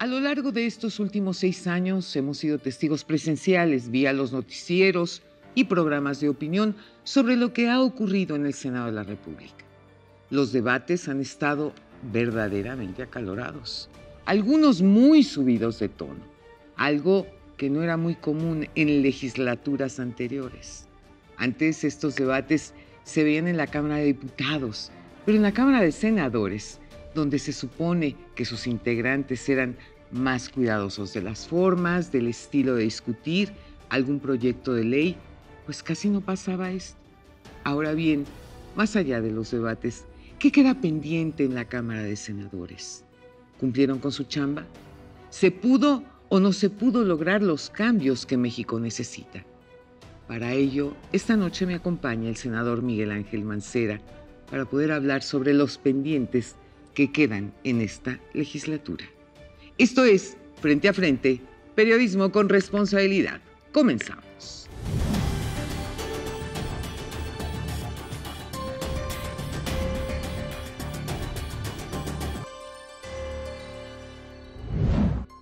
A lo largo de estos últimos seis años hemos sido testigos presenciales vía los noticieros y programas de opinión sobre lo que ha ocurrido en el Senado de la República. Los debates han estado verdaderamente acalorados, algunos muy subidos de tono, algo que no era muy común en legislaturas anteriores. Antes estos debates se veían en la Cámara de Diputados, pero en la Cámara de Senadores, donde se supone que sus integrantes eran más cuidadosos de las formas, del estilo de discutir algún proyecto de ley, pues casi no pasaba esto. Ahora bien, más allá de los debates, ¿qué queda pendiente en la Cámara de Senadores? ¿Cumplieron con su chamba? ¿Se pudo o no se pudo lograr los cambios que México necesita? Para ello, esta noche me acompaña el senador Miguel Ángel Mancera para poder hablar sobre los pendientes que quedan en esta legislatura. Esto es Frente a Frente, periodismo con responsabilidad. Comenzamos.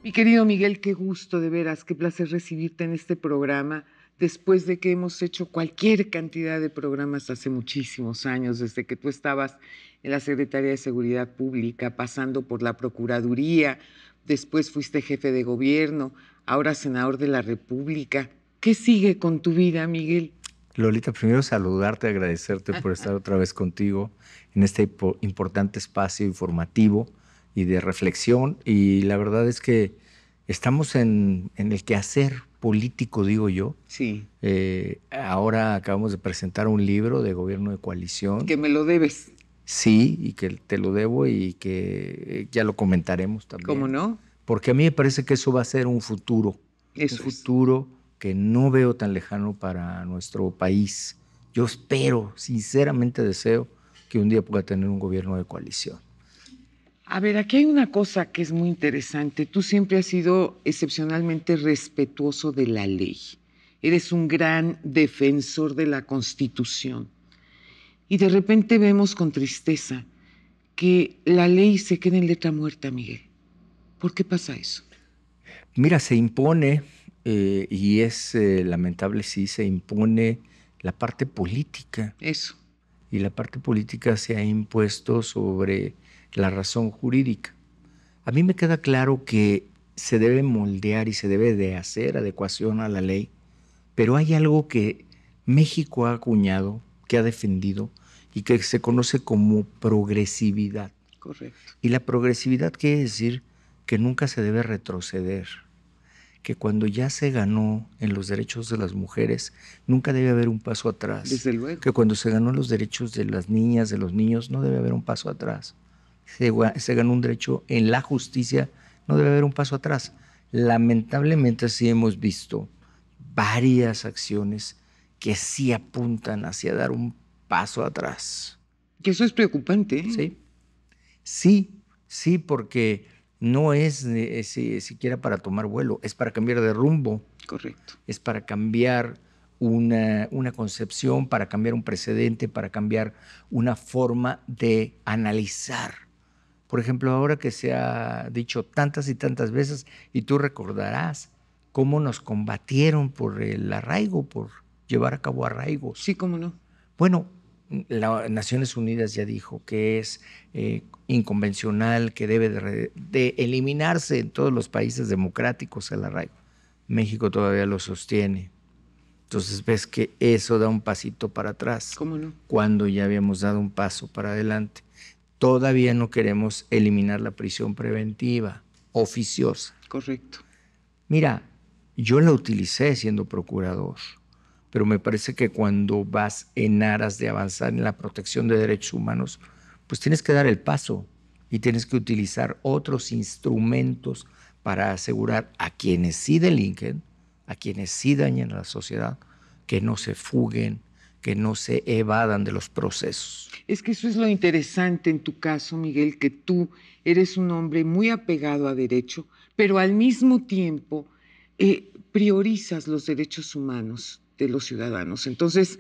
Mi querido Miguel, qué gusto de veras, qué placer recibirte en este programa después de que hemos hecho cualquier cantidad de programas hace muchísimos años, desde que tú estabas en la Secretaría de Seguridad Pública, pasando por la Procuraduría, después fuiste jefe de gobierno, ahora senador de la República. ¿Qué sigue con tu vida, Miguel? Lolita, primero saludarte, agradecerte por estar otra vez contigo en este importante espacio informativo y de reflexión. Y la verdad es que estamos en, en el quehacer político, digo yo. Sí. Eh, ahora acabamos de presentar un libro de gobierno de coalición. Que me lo debes. Sí, y que te lo debo y que eh, ya lo comentaremos también. ¿Cómo no? Porque a mí me parece que eso va a ser un futuro. un futuro que no veo tan lejano para nuestro país. Yo espero, sinceramente deseo, que un día pueda tener un gobierno de coalición. A ver, aquí hay una cosa que es muy interesante. Tú siempre has sido excepcionalmente respetuoso de la ley. Eres un gran defensor de la Constitución. Y de repente vemos con tristeza que la ley se queda en letra muerta, Miguel. ¿Por qué pasa eso? Mira, se impone, eh, y es eh, lamentable si se impone la parte política. Eso. Y la parte política se ha impuesto sobre la razón jurídica. A mí me queda claro que se debe moldear y se debe de hacer adecuación a la ley, pero hay algo que México ha acuñado, que ha defendido y que se conoce como progresividad. Correcto. Y la progresividad quiere decir que nunca se debe retroceder, que cuando ya se ganó en los derechos de las mujeres, nunca debe haber un paso atrás. Desde luego. Que cuando se ganó los derechos de las niñas, de los niños, no debe haber un paso atrás se, ganó un derecho en la justicia, no debe haber un paso atrás. Lamentablemente así hemos visto varias acciones que sí apuntan hacia dar un paso atrás. Que eso es preocupante. ¿eh? Sí, sí, sí, porque no es, eh, siquiera para tomar vuelo, es para cambiar de rumbo. Correcto. Es para cambiar una concepción, para cambiar un precedente, para cambiar una forma de analizar por ejemplo, ahora que se ha dicho tantas y tantas veces, y tú recordarás cómo nos combatieron por el arraigo, por llevar a cabo arraigo. Sí, cómo no. Bueno, las Naciones Unidas ya dijo que es eh, inconvencional, que debe de, eliminarse en todos los países democráticos el arraigo. México todavía lo sostiene. Entonces ves que eso da un pasito para atrás. ¿Cómo no? Cuando ya habíamos dado un paso para adelante todavía no queremos eliminar la prisión preventiva oficiosa. Correcto. Mira, yo la utilicé siendo procurador, pero me parece que cuando vas en aras de avanzar en la protección de derechos humanos, pues tienes que dar el paso y tienes que utilizar otros instrumentos para asegurar a quienes sí delinquen, a quienes sí dañen a la sociedad, que no se fuguen, que no se evadan de los procesos. Es que eso es lo interesante en tu caso, Miguel, que tú eres un hombre muy apegado a derecho, pero al mismo tiempo eh, priorizas los derechos humanos de los ciudadanos. Entonces,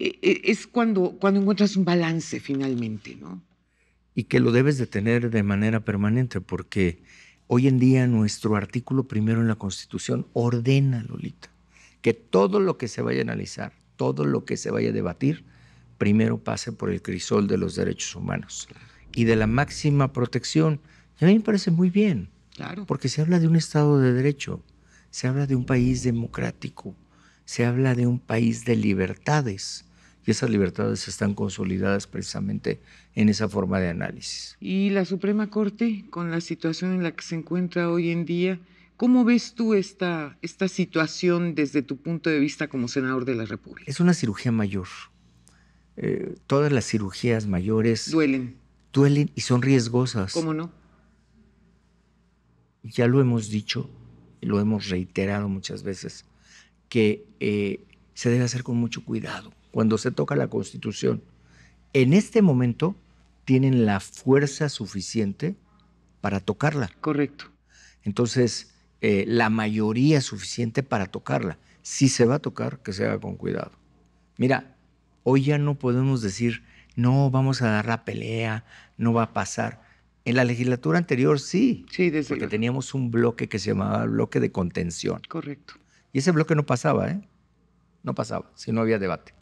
e, e, es cuando, cuando encuentras un balance finalmente, ¿no? Y que lo debes de tener de manera permanente, porque hoy en día nuestro artículo primero en la Constitución ordena, Lolita, que todo lo que se vaya a analizar, todo lo que se vaya a debatir primero pase por el crisol de los derechos humanos y de la máxima protección. Y a mí me parece muy bien, claro. porque se habla de un Estado de Derecho, se habla de un país democrático, se habla de un país de libertades. Y esas libertades están consolidadas precisamente en esa forma de análisis. ¿Y la Suprema Corte, con la situación en la que se encuentra hoy en día, ¿Cómo ves tú esta, esta situación desde tu punto de vista como senador de la República? Es una cirugía mayor. Eh, todas las cirugías mayores... Duelen. Duelen y son riesgosas. ¿Cómo no? Ya lo hemos dicho, lo hemos reiterado muchas veces, que eh, se debe hacer con mucho cuidado. Cuando se toca la Constitución, en este momento tienen la fuerza suficiente para tocarla. Correcto. Entonces, eh, la mayoría suficiente para tocarla. Si se va a tocar, que se haga con cuidado. Mira, hoy ya no podemos decir, no vamos a dar la pelea, no va a pasar. En la legislatura anterior sí, sí desde porque teníamos un bloque que se llamaba bloque de contención. Correcto. Y ese bloque no pasaba, ¿eh? No pasaba, si no había debate.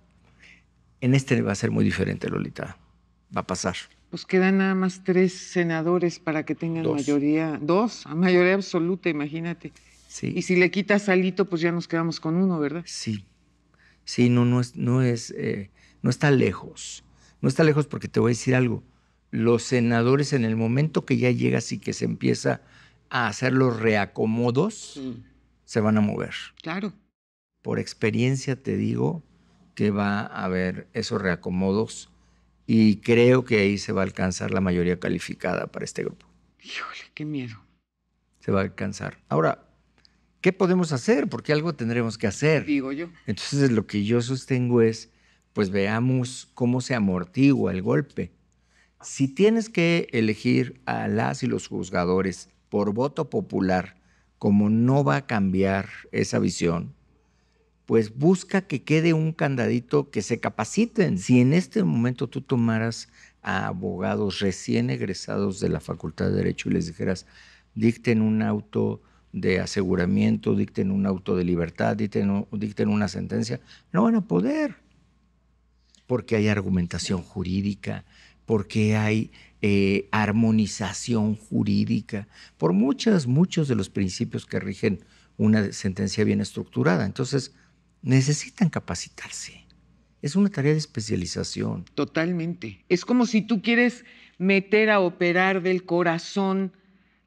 En este va a ser muy diferente, Lolita. Va a pasar pues quedan nada más tres senadores para que tengan mayoría, dos, a mayoría absoluta, imagínate. Sí. Y si le quitas alito, pues ya nos quedamos con uno, ¿verdad? Sí. Sí, no, no, es, no, es, eh, no está lejos. No está lejos porque te voy a decir algo. Los senadores, en el momento que ya llegas y que se empieza a hacer los reacomodos, se van a mover. Claro. Por experiencia te digo que va a haber esos reacomodos y creo que ahí se va a alcanzar la mayoría calificada para este grupo. Híjole, qué miedo. Se va a alcanzar. Ahora, ¿qué podemos hacer? Porque algo tendremos que hacer. Digo yo. Entonces, lo que yo sostengo es, pues veamos cómo se amortigua el golpe. Si tienes que elegir a las y los juzgadores por voto popular, como no va a cambiar esa visión, pues busca que quede un candadito que se capaciten. Si en este momento tú tomaras a abogados recién egresados de la Facultad de Derecho y les dijeras, dicten un auto de aseguramiento, dicten un auto de libertad, dicten, una sentencia, no van a poder, porque hay argumentación jurídica, porque hay eh, armonización jurídica, por muchos, muchos de los principios que rigen una sentencia bien estructurada. Entonces, necesitan capacitarse. Es una tarea de especialización. Totalmente. Es como si tú quieres meter a operar del corazón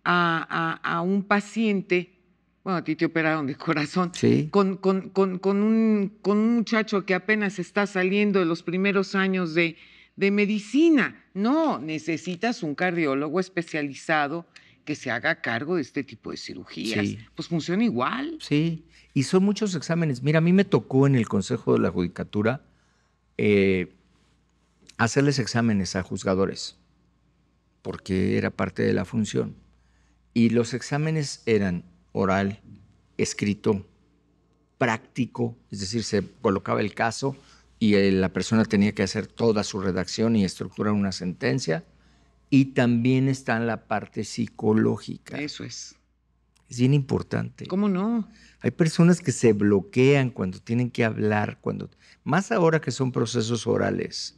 a, a, un paciente. Bueno, a ti te operaron de corazón. Sí. Con, un, con muchacho que apenas está saliendo de los primeros años de, de medicina. No, necesitas un cardiólogo especializado que se haga cargo de este tipo de cirugías. Pues funciona igual. Sí. Y son muchos exámenes. Mira, a mí me tocó en el Consejo de la Judicatura eh, hacerles exámenes a juzgadores, porque era parte de la función. Y los exámenes eran oral, escrito, práctico, es decir, se colocaba el caso y eh, la persona tenía que hacer toda su redacción y estructurar una sentencia. Y también está en la parte psicológica. Eso es. Es bien importante. ¿Cómo no? Hay personas que se bloquean cuando tienen que hablar, cuando más ahora que son procesos orales.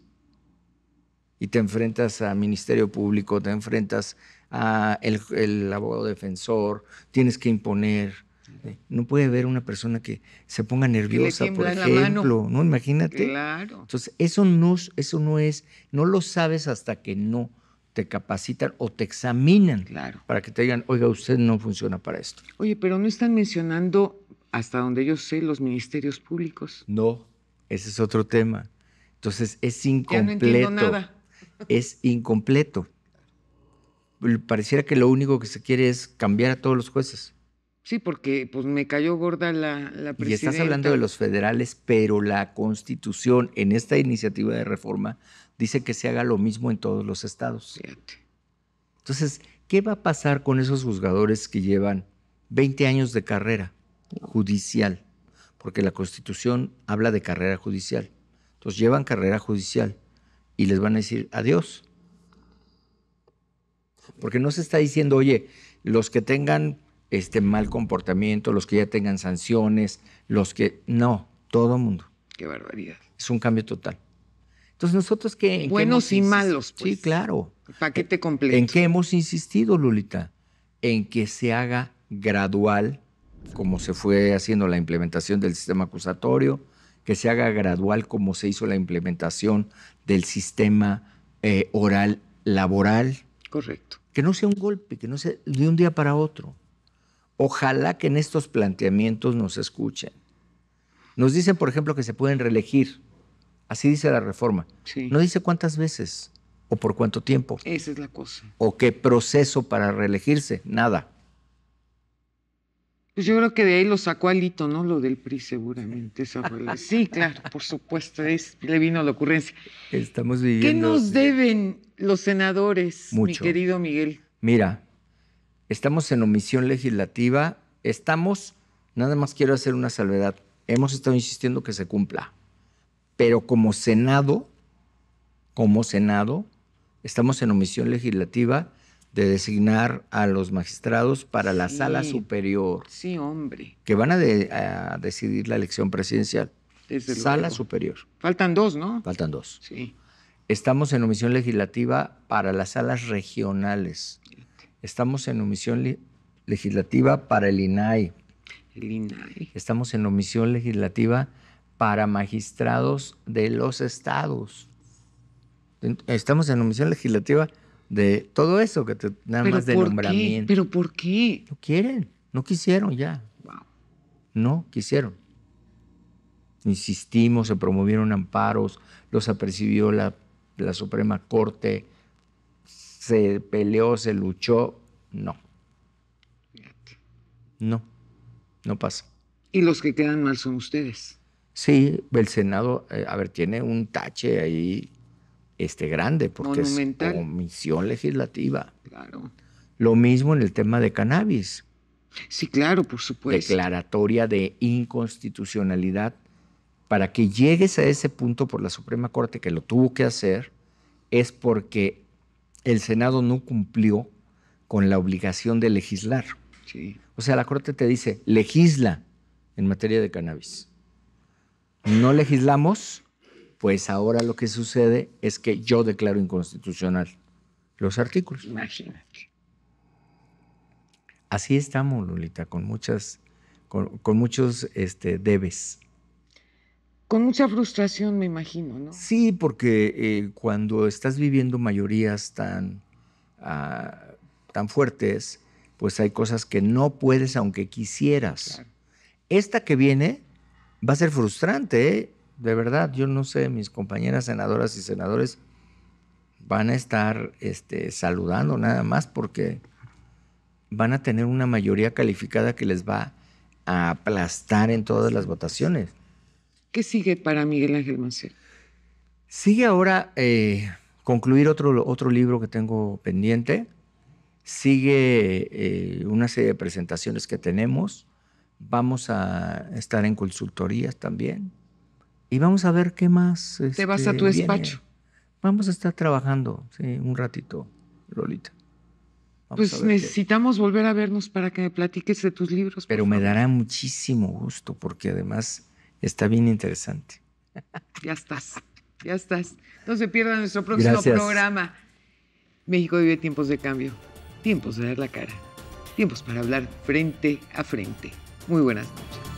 Y te enfrentas a Ministerio Público, te enfrentas a el, abogado defensor, tienes que imponer. No puede haber una persona que se ponga nerviosa, por ejemplo, ¿no? Imagínate. Claro. Entonces, eso no, eso no es, no lo sabes hasta que no te capacitan o te examinan claro. para que te digan, oiga, usted no funciona para esto. Oye, pero no están mencionando, hasta donde yo sé, los ministerios públicos. No, ese es otro tema. Entonces es incompleto. Ya no entiendo nada. Es incompleto. Pareciera que lo único que se quiere es cambiar a todos los jueces. Sí, porque pues me cayó gorda la, la presidenta. Y estás hablando de los federales, pero la Constitución en esta iniciativa de reforma dice que se haga lo mismo en todos los estados. Fíjate. Entonces, ¿qué va a pasar con esos juzgadores que llevan 20 años de carrera judicial? Porque la Constitución habla de carrera judicial. Entonces llevan carrera judicial y les van a decir adiós. Porque no se está diciendo, oye, los que tengan este mal comportamiento, los que ya tengan sanciones, los que... No, todo mundo. Qué barbaridad. Es un cambio total. Entonces, ¿nosotros qué? Buenos y malos. Pues. Sí, claro. paquete completo. ¿En qué hemos insistido, Lulita? En que se haga gradual, como se fue haciendo la implementación del sistema acusatorio, que se haga gradual como se hizo la implementación del sistema eh, oral laboral. Correcto. Que no sea un golpe, que no sea de un día para otro. Ojalá que en estos planteamientos nos escuchen. Nos dicen, por ejemplo, que se pueden reelegir. Así dice la reforma. No dice cuántas veces o por cuánto tiempo. Esa es la cosa. O qué proceso para reelegirse. Nada. Pues yo creo que de ahí lo sacó Alito, ¿no? Lo del PRI, seguramente. Sí, claro, por supuesto, es, le vino la ocurrencia. Estamos viviendo. ¿Qué nos deben los senadores, mi querido Miguel? Mira, estamos en omisión legislativa, estamos, nada más quiero hacer una salvedad, hemos estado insistiendo que se cumpla, pero como Senado, como Senado, estamos en omisión legislativa de designar a los magistrados para la sala superior. Sí, hombre. Que van a, decidir la elección presidencial. sala superior. Faltan dos, ¿no? Faltan dos. Sí. Estamos en omisión legislativa para las salas regionales. Estamos en omisión legislativa para el INAI. el INAI. Estamos en omisión legislativa para magistrados de los estados. Estamos en omisión legislativa de todo eso que te, nada más de nombramiento. ¿Pero por qué? No quieren, no quisieron ya. No quisieron. Insistimos, se promovieron amparos, los apercibió la Suprema Corte, se peleó, se luchó, no. No, no pasa. ¿Y los que quedan mal son ustedes? Sí, el Senado, eh, a ver, tiene un tache ahí este, grande, porque es comisión legislativa. Claro. Lo mismo en el tema de cannabis. Sí, claro, por supuesto. Declaratoria de inconstitucionalidad para que llegues a ese punto por la Suprema Corte que lo tuvo que hacer es porque el Senado no cumplió con la obligación de legislar. O sea, la Corte te dice, legisla en materia de cannabis. No legislamos, pues ahora lo que sucede es que yo declaro inconstitucional los artículos. Imagínate. Así estamos, Lolita, con muchas, muchos este, debes. Con mucha frustración, me imagino, ¿no? Sí, porque eh, cuando estás viviendo mayorías tan, ah, tan fuertes, pues hay cosas que no puedes aunque quisieras. Esta que viene va a ser frustrante, ¿eh? de verdad. Yo no sé, mis compañeras senadoras y senadores van a estar este, saludando nada más porque van a tener una mayoría calificada que les va a aplastar en todas las votaciones. ¿Qué sigue para Miguel Ángel Mancera? Sigue ahora eh, concluir otro, otro libro que tengo pendiente. Sigue eh, una serie de presentaciones que tenemos. Vamos a estar en consultorías también. Y vamos a ver qué más. Te vas a este, tu despacho. Vamos a estar trabajando, un ratito, Lolita. pues necesitamos volver a vernos para que me platiques de tus libros. Pero me dará muchísimo gusto porque además Está bien interesante. Ya estás, ya estás. No se pierda nuestro próximo programa. México vive tiempos de cambio, tiempos de dar la cara, tiempos para hablar frente a frente. Muy buenas noches.